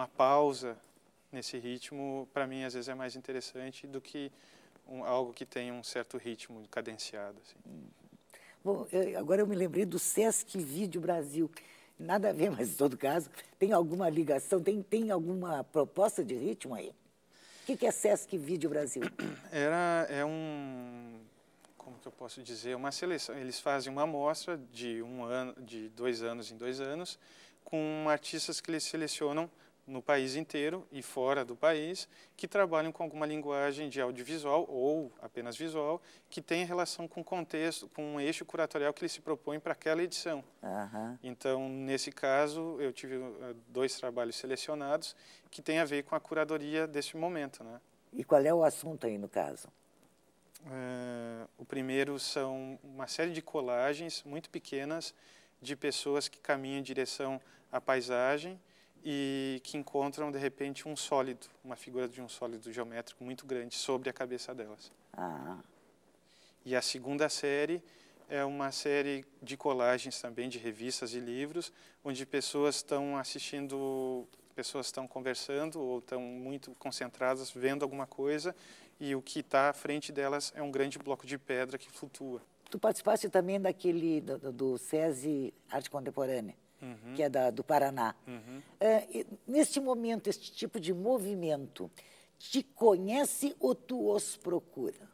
uma pausa nesse ritmo, para mim, às vezes é mais interessante do que um, algo que tem um certo ritmo cadenciado. Assim. Uhum. Bom, eu, agora eu me lembrei do Sesc Vídeo Brasil. Nada a ver, mas em todo caso, tem alguma ligação, tem, tem alguma proposta de ritmo aí? O que, que é Sesc Vídeo Brasil? Era, é um, como que eu posso dizer, uma seleção. Eles fazem uma amostra de, um ano, de dois anos em dois anos com artistas que eles selecionam no país inteiro e fora do país que trabalham com alguma linguagem de audiovisual ou apenas visual que tem relação com o contexto, com um eixo curatorial que ele se propõe para aquela edição. Uhum. Então, nesse caso, eu tive eh, dois trabalhos selecionados que têm a ver com a curadoria desse momento. Né? E qual é o assunto aí no caso? Uh, o primeiro são uma série de colagens muito pequenas de pessoas que caminham em direção à paisagem e que encontram de repente um sólido, uma figura de um sólido geométrico muito grande sobre a cabeça delas. Ah. E a segunda série é uma série de colagens também de revistas e livros, onde pessoas estão assistindo, pessoas estão conversando ou estão muito concentradas vendo alguma coisa e o que está à frente delas é um grande bloco de pedra que flutua. Tu participaste também daquele do, do SESI Arte Contemporânea? uhum. que é da, do Paraná. Uhum. Ah, neste momento, este tipo de movimento te conhece ou tu os procura?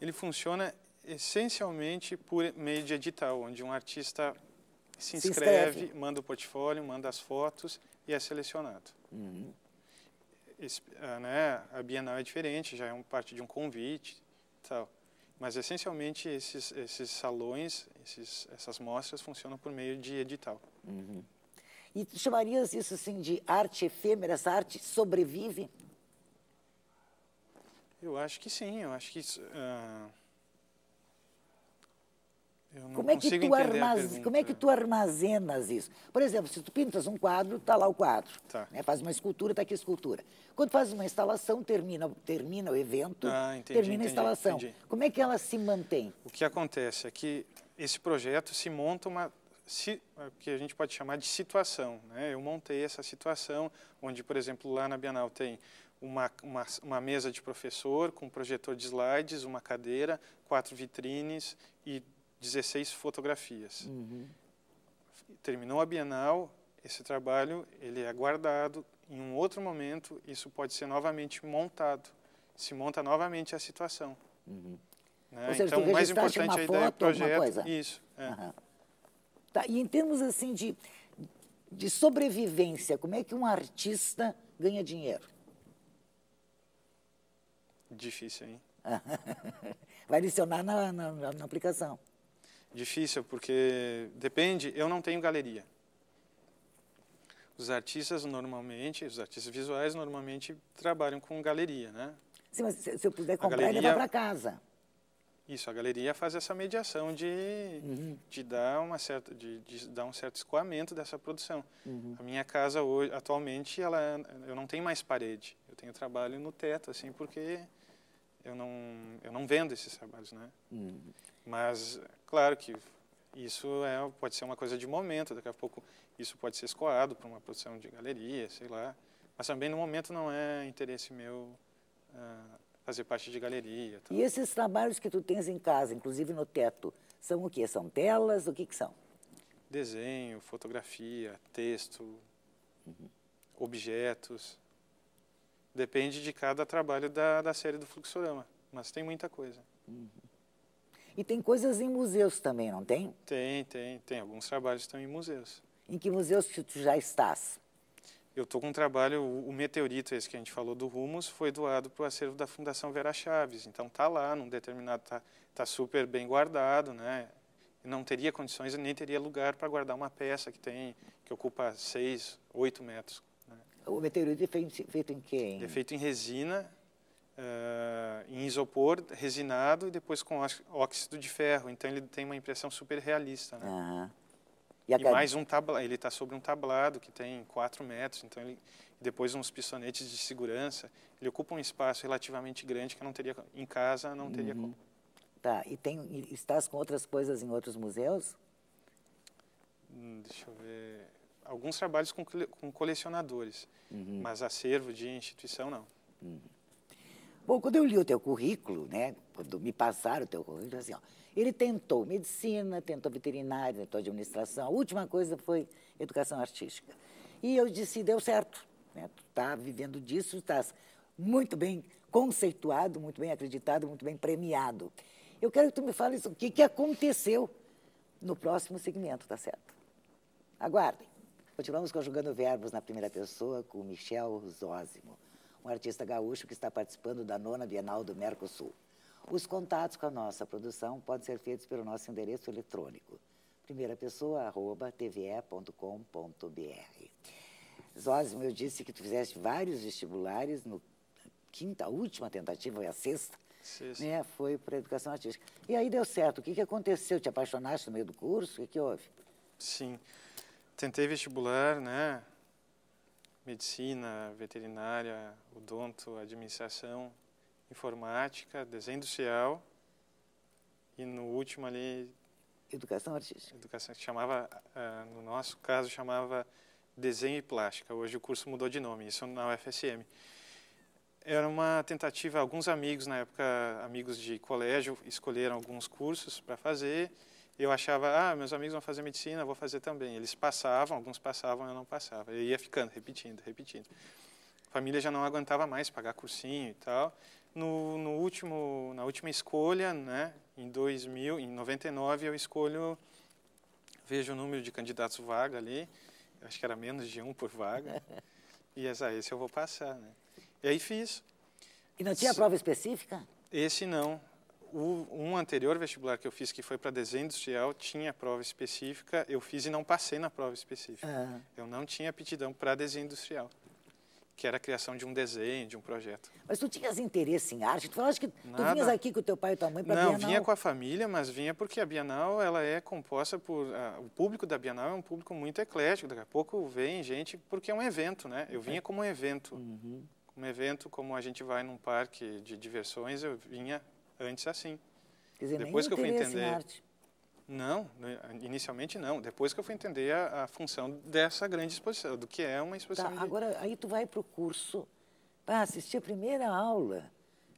Ele funciona essencialmente por meio de edital, onde um artista se inscreve, se inscreve. manda o portfólio, manda as fotos e é selecionado. Uhum. Esse, ah, né, a Bienal é diferente, já é um, parte de um convite tal. Mas, essencialmente, esses, esses salões, esses, essas mostras funcionam por meio de edital. Uhum. E chamarias isso, assim, de arte efêmera? Essa arte sobrevive? Eu acho que sim, eu acho que... Uh, como é, que tu armaz... como é que tu armazenas isso? Por exemplo, se tu pintas um quadro, está lá o quadro. Tá. Né? Faz uma escultura, está aqui a escultura. Quando faz uma instalação, termina, termina o evento, ah, entendi, termina entendi, a instalação. Entendi. Como é que ela se mantém? O que acontece é que esse projeto se monta uma é que a gente pode chamar de situação. Né? Eu montei essa situação onde, por exemplo, lá na Bienal tem uma, uma, uma, mesa de professor com projetor de slides, uma cadeira, quatro vitrines e 16 fotografias. Uhum. Terminou a Bienal, esse trabalho ele é guardado, em um outro momento isso pode ser novamente montado, se monta novamente a situação. Uhum. Né? Ou seja, então, o mais importante uma a ideia é foto, projeto, isso. É. Uhum. Tá, e em termos assim de, de sobrevivência, como é que um artista ganha dinheiro? Difícil, hein? Vai adicionar na, na, na aplicação. Difícil, porque depende, eu não tenho galeria. Os artistas normalmente, os artistas visuais normalmente trabalham com galeria, né? Sim, mas se eu puder comprar galeria, levar para casa. Isso, a galeria faz essa mediação de, uhum. de, dar, uma certa, de, de, dar um certo escoamento dessa produção. Uhum. A minha casa hoje, atualmente, ela, eu não tenho mais parede. Eu tenho trabalho no teto, assim, porque eu não eu não vendo esses trabalhos, né? Hum. Mas claro que isso é pode ser uma coisa de momento, daqui a pouco isso pode ser escoado para uma produção de galeria, sei lá. Mas também no momento não é interesse meu uh, fazer parte de galeria. Tal. Tá? E esses trabalhos que tu tens em casa, inclusive no teto, são o que? São telas? O que, que são? Desenho, fotografia, texto, uhum. objetos. Depende de cada trabalho da, da série do Fluxorama, mas tem muita coisa. Uhum. E tem coisas em museus também, não tem? Tem, tem, tem. Alguns trabalhos estão em museus. Em que museus que tu já estás? Eu estou com um trabalho, o meteorito esse que a gente falou do Rumos, foi doado para o acervo da Fundação Vera Chaves. Então tá lá, num determinado, tá, tá super bem guardado, né? Não teria condições, nem teria lugar para guardar uma peça que tem, que ocupa 6, 8 metros o meteorito é feito, feito em quem? É feito em resina, uh, em isopor resinado e depois com óxido de ferro. Então ele tem uma impressão super realista. Né? Uhum. E, e mais um tablado, ele está sobre um tablado que tem 4 metros, então ele, depois uns pistonetes de segurança. Ele ocupa um espaço relativamente grande que não teria em casa, não teria uhum. como. Tá, e tem, estás com outras coisas em outros museus? Hum, deixa eu ver alguns trabalhos com, com colecionadores, uhum. mas acervo de instituição não. Uhum. Bom, quando eu li o teu currículo, né, quando me passaram o teu currículo, assim, ó, ele tentou medicina, tentou veterinária, tentou administração, a última coisa foi educação artística. E eu disse, deu certo, né, tu tá vivendo disso, estás muito bem conceituado, muito bem acreditado, muito bem premiado. Eu quero que tu me fale isso, o que, que aconteceu no próximo segmento, tá certo? Aguardem. Continuamos conjugando verbos na primeira pessoa com Michel Zósimo, um artista gaúcho que está participando da nona Bienal do Mercosul. Os contatos com a nossa produção podem ser feitos pelo nosso endereço eletrônico, primeira pessoa, arroba, Zósimo, eu disse que tu fizeste vários vestibulares no quinta, última tentativa, foi a sexta, Né, foi para a educação artística. E aí deu certo. O que, que aconteceu? Te apaixonaste no meio do curso? O que, que houve? Sim tentei vestibular, né? Medicina, veterinária, odonto, administração, informática, desenho industrial e no último ali educação artística. Educação que chamava, uh, no nosso caso chamava desenho e plástica. Hoje o curso mudou de nome, isso na UFSM. Era uma tentativa, alguns amigos na época, amigos de colégio, escolheram alguns cursos para fazer eu achava, ah, meus amigos vão fazer medicina, vou fazer também. Eles passavam, alguns passavam, eu não passava. Eu ia ficando, repetindo, repetindo. A família já não aguentava mais pagar cursinho e tal. No, no último, na última escolha, né, em 2000, em 99, eu escolho, vejo o número de candidatos vaga ali, acho que era menos de um por vaga, e essa, esse eu vou passar, né. E aí fiz. E não tinha prova específica? Esse não o, um anterior vestibular que eu fiz, que foi para desenho industrial, tinha prova específica. Eu fiz e não passei na prova específica. Uhum. Eu não tinha aptidão para desenho industrial, que era a criação de um desenho, de um projeto. Mas tu tinhas interesse em arte? Tu falaste que Nada. tu vinhas aqui com teu pai e tua mãe para Bienal? Não, vinha com a família, mas vinha porque a Bienal ela é composta por... Uh, o público da Bienal é um público muito eclético. Daqui a pouco vem gente, porque é um evento, né? Eu vinha como um evento. Uhum um evento como a gente vai num parque de diversões, eu vinha antes assim. Quer dizer, Depois que eu fui entender. Não, né, inicialmente não. Depois que eu fui entender a, a, função dessa grande exposição, do que é uma exposição. Tá, de... Agora, aí tu vai para o curso para assistir a primeira aula,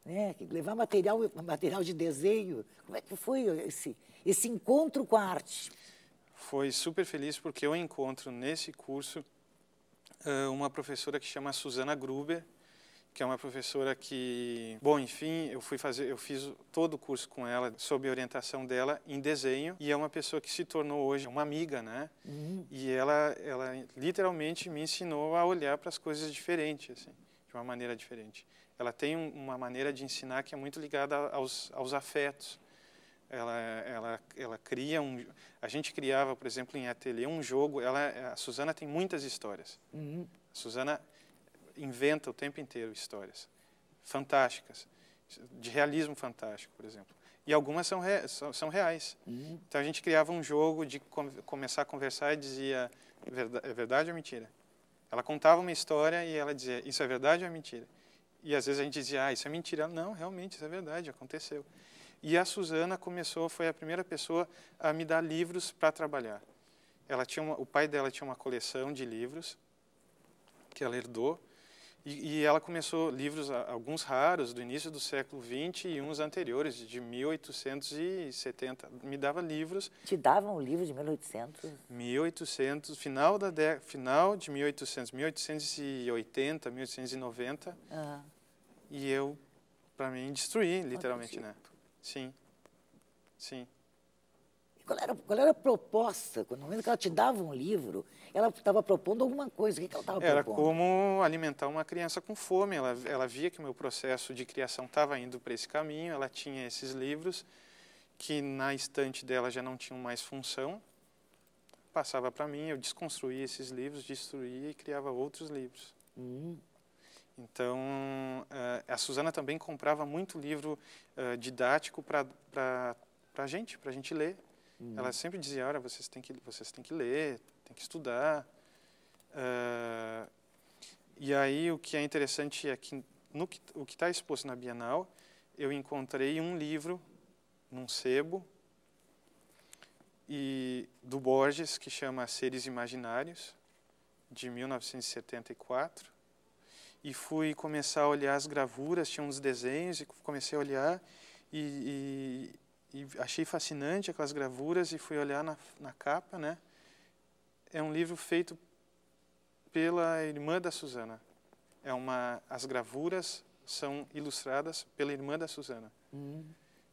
né? levar material, material de desenho. Como é que foi esse, esse encontro com a arte? Foi super feliz porque eu encontro nesse curso ah, uma professora que chama Suzana Gruber, que é uma professora que, bom, enfim, eu fui fazer, eu fiz todo o curso com ela, sob orientação dela em desenho, e é uma pessoa que se tornou hoje uma amiga, né? Uhum. E ela, ela literalmente me ensinou a olhar para as coisas diferentes assim, de uma maneira diferente. Ela tem uma maneira de ensinar que é muito ligada aos, aos afetos. Ela, ela, ela cria um. A gente criava, por exemplo, em ateliê um jogo. Ela, a Suzana tem muitas histórias. Uhum. A Suzana inventa o tempo inteiro histórias fantásticas, de realismo fantástico, por exemplo. E algumas são, re, são, são, reais. Uhum. Então a gente criava um jogo de com, começar a conversar e dizia é, é verdade ou mentira. Ela contava uma história e ela dizia isso é verdade ou é mentira. E às vezes a gente dizia ah isso é mentira, não realmente isso é verdade aconteceu. E a Suzana começou foi a primeira pessoa a me dar livros para trabalhar. Ela tinha uma, o pai dela tinha uma coleção de livros que ela herdou e, e ela começou livros, alguns raros, do início do século XX e uns anteriores, de 1870. Me dava livros. Te davam um livro de 1800? 1800, final, da de, final de 1800, 1880, 1890. Uhum. E eu, para mim, destruí, literalmente, né? Sim, sim. Qual era, qual era a proposta? No momento que ela te dava um livro, ela estava propondo alguma coisa. O que, ela estava propondo? Era como alimentar uma criança com fome. Ela, ela via que o meu processo de criação estava indo para esse caminho, ela tinha esses livros que na estante dela já não tinham mais função, passava para mim, eu desconstruía esses livros, destruía e criava outros livros. Hum. Então, eh, a Suzana também comprava muito livro eh, didático para a gente, para a gente ler. Uhum. Ela sempre dizia, olha, vocês têm que, vocês têm que ler, têm que estudar. Uh, e aí o que é interessante é que no que, o que está exposto na Bienal, eu encontrei um livro num sebo e do Borges que chama Seres Imaginários de 1974 e fui começar a olhar as gravuras, tinha uns desenhos e comecei a olhar e, e e achei fascinante aquelas gravuras e fui olhar na, na capa, né? É um livro feito pela irmã da Susana. É uma, as gravuras são ilustradas pela irmã da Susana. Hum.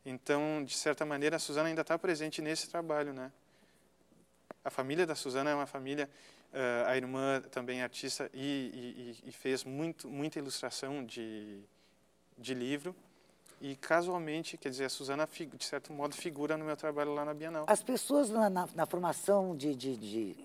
Então, de certa maneira, a Susana ainda está presente nesse trabalho, né? A família da Susana é uma família, uh, a irmã também é artista e, e, e fez muito, muita ilustração de, de livro. E casualmente, quer dizer, a Suzana, de certo modo, figura no meu trabalho lá na Bienal. As pessoas na, na, na formação de, de, de,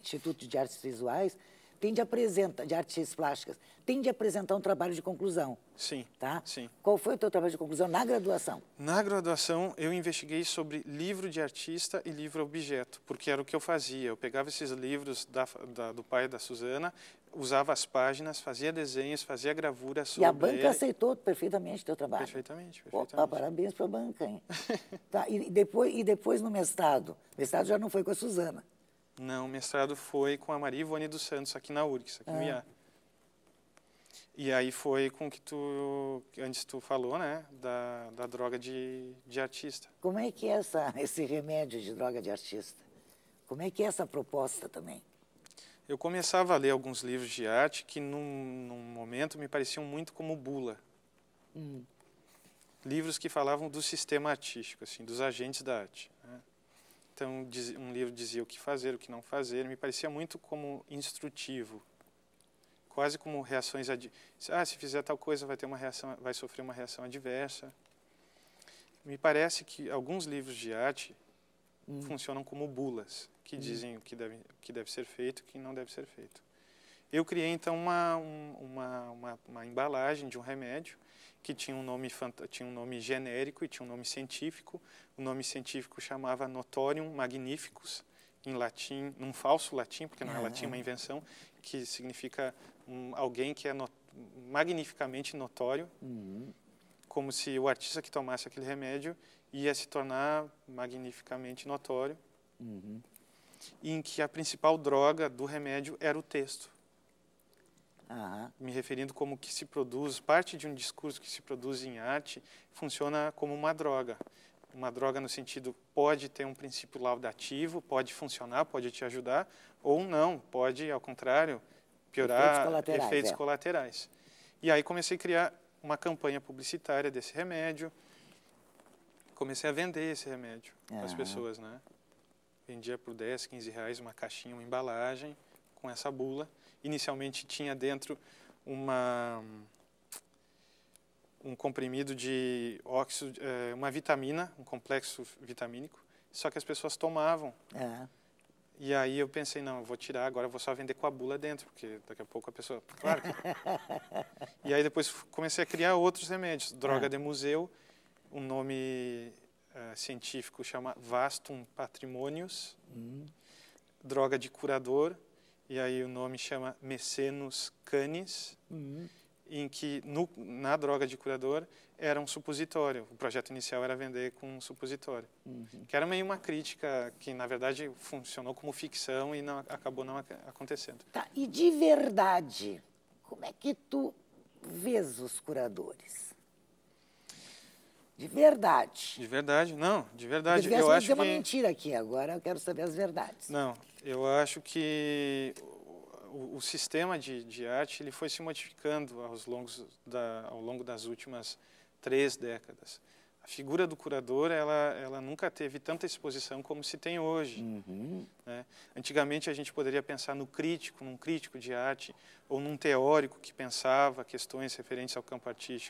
Instituto de Artes Visuais têm de apresentar, de artes plásticas, têm de apresentar um trabalho de conclusão. Sim. Tá? Sim. Qual foi o teu trabalho de conclusão na graduação? Na graduação, eu investiguei sobre livro de artista e livro objeto, porque era o que eu fazia. Eu pegava esses livros da, da, do pai da Suzana, usava as páginas, fazia desenhos, fazia gravuras sobre... E a banca ele. aceitou perfeitamente o teu trabalho? Perfeitamente, perfeitamente. Opa, parabéns para a banca, hein? tá, e, depois, e depois no mestrado? O mestrado já não foi com a Suzana? Não, o mestrado foi com a Maria Ivone dos Santos, aqui na URGS, aqui ah. no IA. E aí foi com que tu, antes tu falou, né, da, da droga de, de artista. Como é que é essa, esse remédio de droga de artista? Como é que é essa proposta também? eu começava a ler alguns livros de arte que, num, num momento, me pareciam muito como bula. Hum. Livros que falavam do sistema artístico, assim, dos agentes da arte. Né? Então, um livro dizia o que fazer, o que não fazer, me parecia muito como instrutivo, quase como reações ad... ah, se fizer tal coisa vai ter uma reação, vai sofrer uma reação adversa. Me parece que alguns livros de arte hum. funcionam como bulas, que hum. dizem o que, deve, o que deve ser feito e o que não deve ser feito. Eu criei então uma, uma, uma, uma embalagem de um remédio que tinha um, nome, tinha um nome genérico e tinha um nome científico. O nome científico chamava Notorium Magnificus, em latim, num falso latim, porque não é, é latim, é uma ah. invenção, que significa um, alguém que é not, magnificamente notório, uhum. como se o artista que tomasse aquele remédio ia se tornar magnificamente notório, uhum. em que a principal droga do remédio era o texto. Uhum. Me referindo como que se produz, parte de um discurso que se produz em arte funciona como uma droga. Uma droga no sentido pode ter um princípio laudativo, pode funcionar, pode te ajudar, ou não, pode, ao contrário, piorar efeitos colaterais. Efeitos é. colaterais. E aí comecei a criar uma campanha publicitária desse remédio, comecei a vender esse remédio para as ah. pessoas, né? Vendia por 10, 15 reais uma caixinha, uma embalagem com essa bula. Inicialmente tinha dentro uma um comprimido de óxido, eh, uma vitamina, um complexo vitamínico, só que as pessoas tomavam. É. E aí eu pensei, não, eu vou tirar, agora eu vou só vender com a bula dentro, porque daqui a pouco a pessoa... Claro que... e aí depois comecei a criar outros remédios, droga é. de museu, um nome uh, científico chama Vastum Patrimonius, hum. droga de curador, e aí o nome chama Mecenus Canis, hum. em que no, na droga de curador era um supositório. O projeto inicial era vender com um supositório. Uhum. Que era meio uma crítica que, na verdade, funcionou como ficção e não, acabou não acontecendo. Tá, e de verdade, como é que tu vês os curadores? De verdade. De verdade, não, de verdade. Eu, eu acho que... uma mentira aqui agora, eu quero saber as verdades. Não, eu acho que o, o sistema de, de, arte ele foi se modificando aos longos da, ao longo das últimas três décadas. A figura do curador ela, ela nunca teve tanta exposição como se tem hoje. Uhum. Né? Antigamente a gente poderia pensar no crítico, num crítico de arte ou num teórico que pensava questões referentes ao campo artístico.